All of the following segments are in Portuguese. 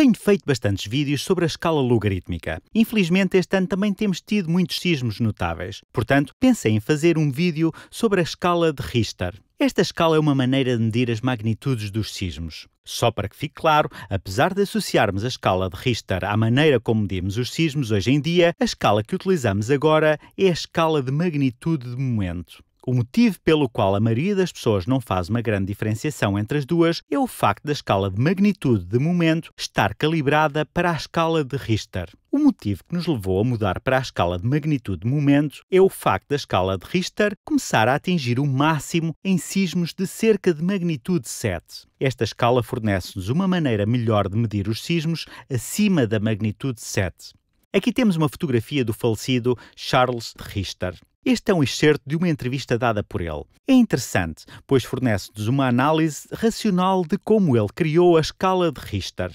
Tenho feito bastantes vídeos sobre a escala logarítmica. Infelizmente, este ano também temos tido muitos sismos notáveis. Portanto, pensei em fazer um vídeo sobre a escala de Richter. Esta escala é uma maneira de medir as magnitudes dos sismos. Só para que fique claro, apesar de associarmos a escala de Richter à maneira como medimos os sismos hoje em dia, a escala que utilizamos agora é a escala de magnitude de momento. O motivo pelo qual a maioria das pessoas não faz uma grande diferenciação entre as duas é o facto da escala de magnitude de momento estar calibrada para a escala de Richter. O motivo que nos levou a mudar para a escala de magnitude de momento é o facto da escala de Richter começar a atingir o máximo em sismos de cerca de magnitude 7. Esta escala fornece-nos uma maneira melhor de medir os sismos acima da magnitude 7. Aqui temos uma fotografia do falecido Charles de Richter. Este é um excerto de uma entrevista dada por ele. É interessante, pois fornece-nos uma análise racional de como ele criou a escala de Richter.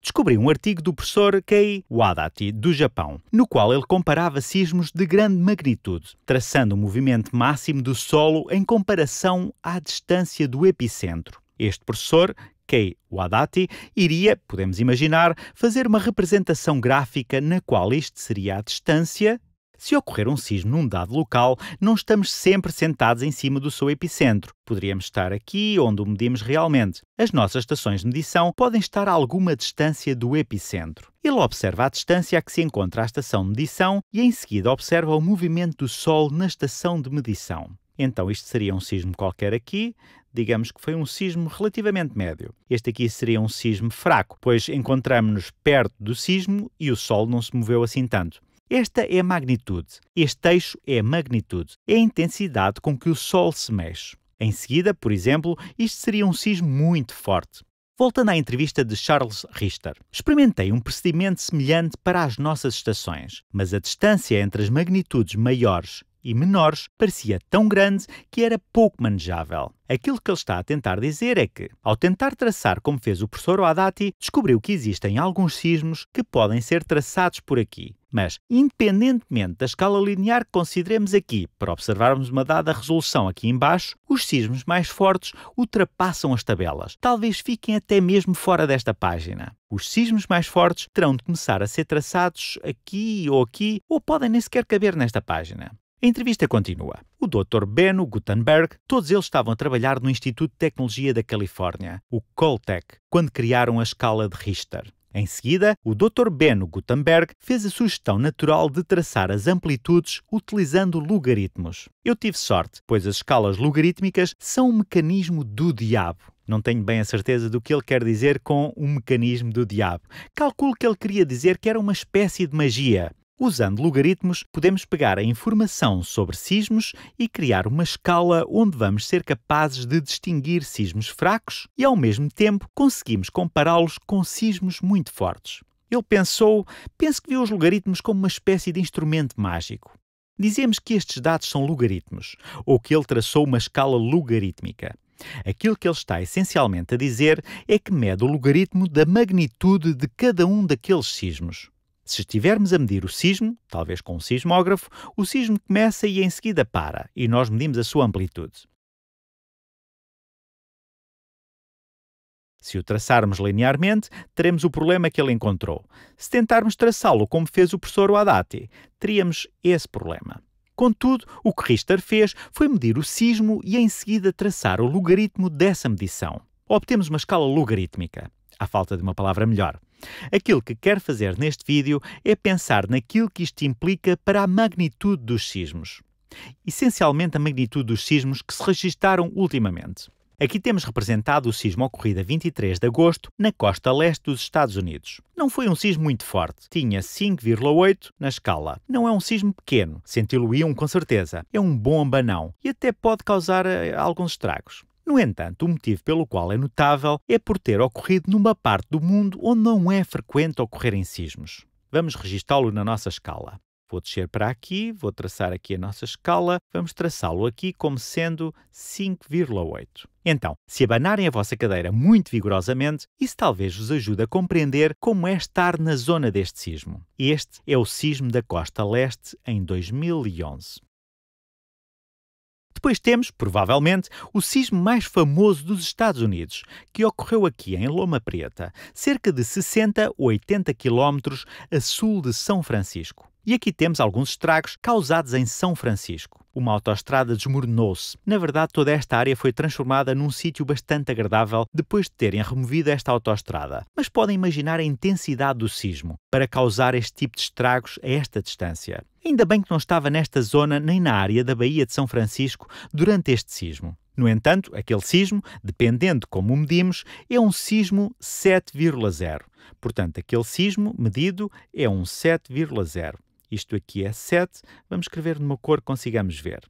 Descobri um artigo do professor Kei Wadati, do Japão, no qual ele comparava sismos de grande magnitude, traçando o movimento máximo do solo em comparação à distância do epicentro. Este professor, Kei Wadati, iria, podemos imaginar, fazer uma representação gráfica na qual isto seria a distância se ocorrer um sismo num dado local, não estamos sempre sentados em cima do seu epicentro. Poderíamos estar aqui onde o medimos realmente. As nossas estações de medição podem estar a alguma distância do epicentro. Ele observa a distância a que se encontra a estação de medição e, em seguida, observa o movimento do Sol na estação de medição. Então, isto seria um sismo qualquer aqui, digamos que foi um sismo relativamente médio. Este aqui seria um sismo fraco, pois encontramos-nos perto do sismo e o Sol não se moveu assim tanto. Esta é a magnitude. Este eixo é a magnitude, é a intensidade com que o Sol se mexe. Em seguida, por exemplo, isto seria um sismo muito forte. Voltando à entrevista de Charles Richter, experimentei um procedimento semelhante para as nossas estações, mas a distância entre as magnitudes maiores e menores parecia tão grande que era pouco manejável. Aquilo que ele está a tentar dizer é que, ao tentar traçar como fez o professor Haddati, descobriu que existem alguns sismos que podem ser traçados por aqui, mas, independentemente da escala linear que consideremos aqui, para observarmos uma dada resolução aqui embaixo, os sismos mais fortes ultrapassam as tabelas. Talvez fiquem até mesmo fora desta página. Os sismos mais fortes terão de começar a ser traçados aqui ou aqui, ou podem nem sequer caber nesta página. A entrevista continua. O Dr. Beno Gutenberg, todos eles estavam a trabalhar no Instituto de Tecnologia da Califórnia, o Coltech, quando criaram a escala de Richter. Em seguida, o Dr. Beno Gutenberg fez a sugestão natural de traçar as amplitudes utilizando logaritmos. Eu tive sorte, pois as escalas logarítmicas são um mecanismo do diabo. Não tenho bem a certeza do que ele quer dizer com o um mecanismo do diabo. Calculo que ele queria dizer que era uma espécie de magia. Usando logaritmos, podemos pegar a informação sobre sismos e criar uma escala onde vamos ser capazes de distinguir sismos fracos e, ao mesmo tempo, conseguimos compará-los com sismos muito fortes. Ele pensou, penso que viu os logaritmos como uma espécie de instrumento mágico. Dizemos que estes dados são logaritmos, ou que ele traçou uma escala logarítmica. Aquilo que ele está essencialmente a dizer é que mede o logaritmo da magnitude de cada um daqueles sismos. Se estivermos a medir o sismo, talvez com um sismógrafo, o sismo começa e em seguida para, e nós medimos a sua amplitude. Se o traçarmos linearmente, teremos o problema que ele encontrou. Se tentarmos traçá-lo como fez o professor Wadati, teríamos esse problema. Contudo, o que Richter fez foi medir o sismo e em seguida traçar o logaritmo dessa medição. Obtemos uma escala logarítmica, à falta de uma palavra melhor. Aquilo que quero fazer neste vídeo é pensar naquilo que isto implica para a magnitude dos sismos. Essencialmente a magnitude dos sismos que se registaram ultimamente. Aqui temos representado o sismo ocorrido a 23 de agosto na costa leste dos Estados Unidos. Não foi um sismo muito forte, tinha 5,8 na escala. Não é um sismo pequeno, senti-lo-iam com certeza. É um bom banão e até pode causar eh, alguns estragos. No entanto, o motivo pelo qual é notável é por ter ocorrido numa parte do mundo onde não é frequente ocorrerem sismos. Vamos registá-lo na nossa escala. Vou descer para aqui, vou traçar aqui a nossa escala, vamos traçá-lo aqui como sendo 5,8. Então, se abanarem a vossa cadeira muito vigorosamente, isso talvez vos ajude a compreender como é estar na zona deste sismo. Este é o sismo da costa leste em 2011. Depois temos, provavelmente, o sismo mais famoso dos Estados Unidos, que ocorreu aqui em Loma Preta, cerca de 60 ou 80 quilómetros a sul de São Francisco. E aqui temos alguns estragos causados em São Francisco. Uma autoestrada desmoronou-se. Na verdade, toda esta área foi transformada num sítio bastante agradável depois de terem removido esta autoestrada. Mas podem imaginar a intensidade do sismo para causar este tipo de estragos a esta distância. Ainda bem que não estava nesta zona nem na área da Baía de São Francisco durante este sismo. No entanto, aquele sismo, dependendo de como o medimos, é um sismo 7,0. Portanto, aquele sismo medido é um 7,0. Isto aqui é 7, vamos escrever numa cor que consigamos ver.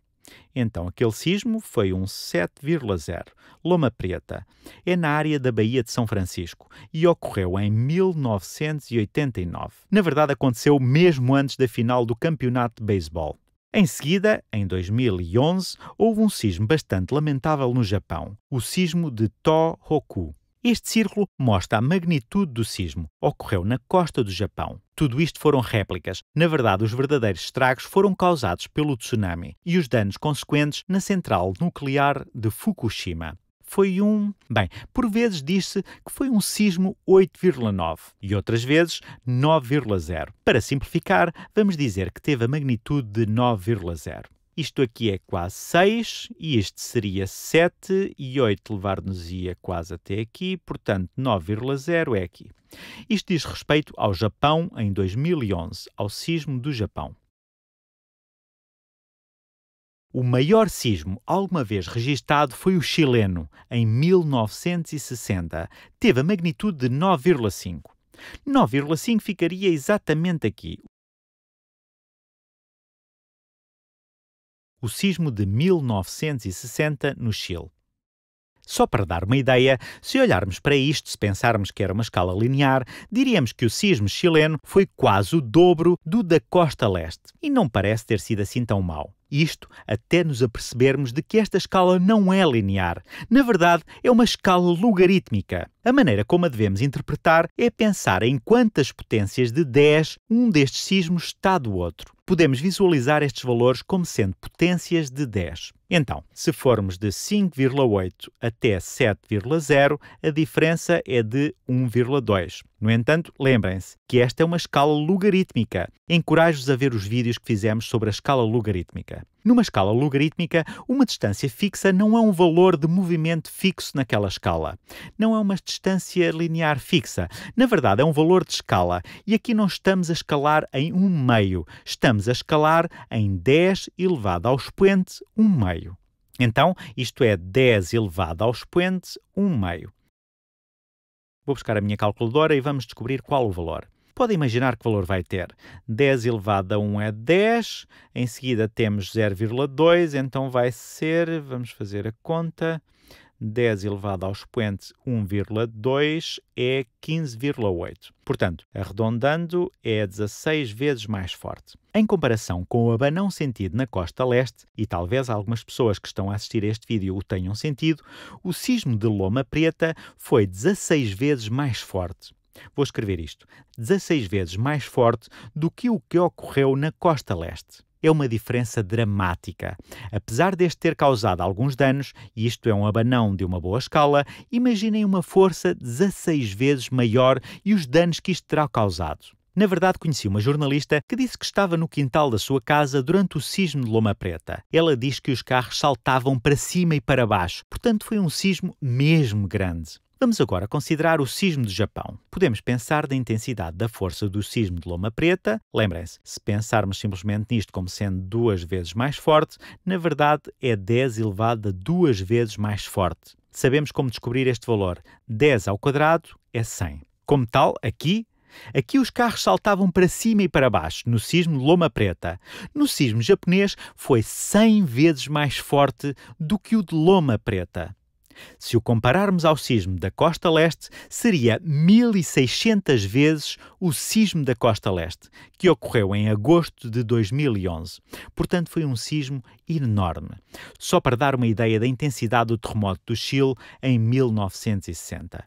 Então, aquele sismo foi um 7,0, Loma Preta. É na área da Baía de São Francisco e ocorreu em 1989. Na verdade, aconteceu mesmo antes da final do Campeonato de Beisebol. Em seguida, em 2011, houve um sismo bastante lamentável no Japão, o sismo de Tohoku. Este círculo mostra a magnitude do sismo. Ocorreu na costa do Japão. Tudo isto foram réplicas. Na verdade, os verdadeiros estragos foram causados pelo tsunami e os danos consequentes na central nuclear de Fukushima foi um. Bem, por vezes diz-se que foi um sismo 8,9 e outras vezes 9,0. Para simplificar, vamos dizer que teve a magnitude de 9,0. Isto aqui é quase 6 e este seria 7 e 8 levar-nos-ia é quase até aqui, portanto 9,0 é aqui. Isto diz respeito ao Japão em 2011, ao sismo do Japão. O maior sismo alguma vez registado foi o chileno, em 1960. Teve a magnitude de 9,5. 9,5 ficaria exatamente aqui, o sismo de 1960 no Chile. Só para dar uma ideia, se olharmos para isto, se pensarmos que era uma escala linear, diríamos que o sismo chileno foi quase o dobro do da costa leste. E não parece ter sido assim tão mau. Isto até nos apercebermos de que esta escala não é linear. Na verdade, é uma escala logarítmica. A maneira como a devemos interpretar é pensar em quantas potências de 10 um destes sismos está do outro podemos visualizar estes valores como sendo potências de 10. Então, se formos de 5,8 até 7,0, a diferença é de 1,2. No entanto, lembrem-se que esta é uma escala logarítmica. Encorajo-vos a ver os vídeos que fizemos sobre a escala logarítmica. Numa escala logarítmica, uma distância fixa não é um valor de movimento fixo naquela escala. Não é uma distância linear fixa. Na verdade, é um valor de escala. E aqui não estamos a escalar em 1 meio. Estamos a escalar em 10 elevado ao expoente 1 meio. Então, isto é 10 elevado ao expoente 1 meio. Vou buscar a minha calculadora e vamos descobrir qual o valor. Pode imaginar que valor vai ter. 10 elevado a 1 é 10, em seguida temos 0,2, então vai ser, vamos fazer a conta, 10 elevado ao expoente 1,2 é 15,8. Portanto, arredondando, é 16 vezes mais forte. Em comparação com o abanão sentido na costa leste, e talvez algumas pessoas que estão a assistir a este vídeo o tenham sentido, o sismo de Loma Preta foi 16 vezes mais forte. Vou escrever isto: 16 vezes mais forte do que o que ocorreu na costa leste é uma diferença dramática. Apesar deste ter causado alguns danos, e isto é um abanão de uma boa escala, imaginem uma força 16 vezes maior e os danos que isto terá causado. Na verdade, conheci uma jornalista que disse que estava no quintal da sua casa durante o sismo de Loma Preta. Ela diz que os carros saltavam para cima e para baixo, portanto, foi um sismo mesmo grande. Vamos agora considerar o sismo do Japão. Podemos pensar da intensidade da força do sismo de Loma Preta. Lembrem-se, se pensarmos simplesmente nisto como sendo duas vezes mais forte, na verdade é 10 elevado a duas vezes mais forte. Sabemos como descobrir este valor. 10 ao quadrado é 100. Como tal, aqui Aqui os carros saltavam para cima e para baixo, no sismo de Loma Preta. No sismo japonês foi 100 vezes mais forte do que o de Loma Preta. Se o compararmos ao sismo da costa leste, seria 1600 vezes o sismo da costa leste, que ocorreu em agosto de 2011. Portanto, foi um sismo enorme. Só para dar uma ideia da intensidade do terremoto do Chile em 1960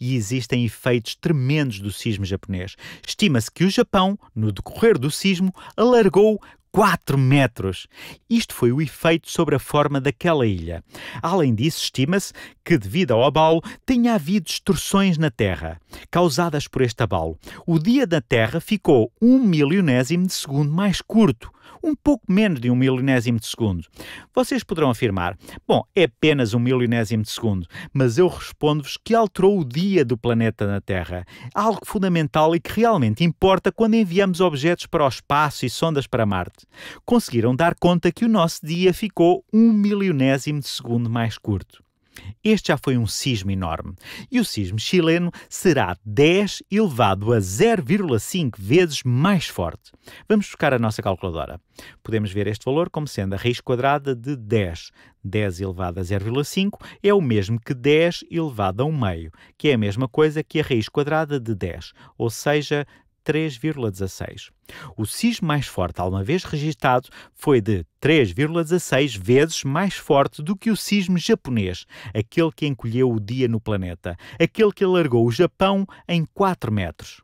e existem efeitos tremendos do sismo japonês. Estima-se que o Japão, no decorrer do sismo, alargou 4 metros. Isto foi o efeito sobre a forma daquela ilha. Além disso, estima-se que, devido ao abalo, tenha havido distorções na Terra, causadas por este abalo. O dia da Terra ficou um milionésimo de segundo mais curto, um pouco menos de um milionésimo de segundo. Vocês poderão afirmar, bom, é apenas um milionésimo de segundo, mas eu respondo-vos que alterou o dia do planeta na Terra, algo fundamental e que realmente importa quando enviamos objetos para o espaço e sondas para Marte. Conseguiram dar conta que o nosso dia ficou um milionésimo de segundo mais curto. Este já foi um sismo enorme e o sismo chileno será 10 elevado a 0,5 vezes mais forte. Vamos buscar a nossa calculadora. Podemos ver este valor como sendo a raiz quadrada de 10. 10 elevado a 0,5 é o mesmo que 10 elevado a 1 meio, que é a mesma coisa que a raiz quadrada de 10, ou seja, 3,16. O sismo mais forte alguma vez registado foi de 3,16 vezes mais forte do que o sismo japonês, aquele que encolheu o dia no planeta, aquele que alargou o Japão em 4 metros.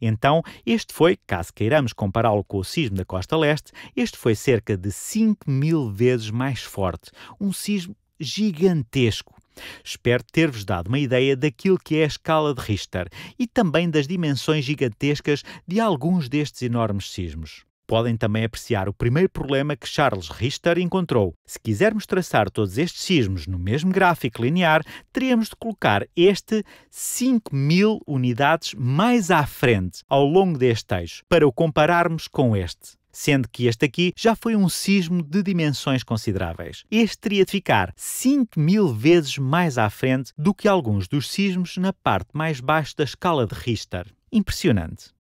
Então, este foi, caso queiramos compará-lo com o sismo da costa leste, este foi cerca de 5 mil vezes mais forte, um sismo gigantesco. Espero ter-vos dado uma ideia daquilo que é a escala de Richter e também das dimensões gigantescas de alguns destes enormes sismos. Podem também apreciar o primeiro problema que Charles Richter encontrou. Se quisermos traçar todos estes sismos no mesmo gráfico linear, teremos de colocar este 5.000 unidades mais à frente, ao longo deste eixo, para o compararmos com este sendo que este aqui já foi um sismo de dimensões consideráveis. Este teria de ficar 5 mil vezes mais à frente do que alguns dos sismos na parte mais baixa da escala de Richter. Impressionante.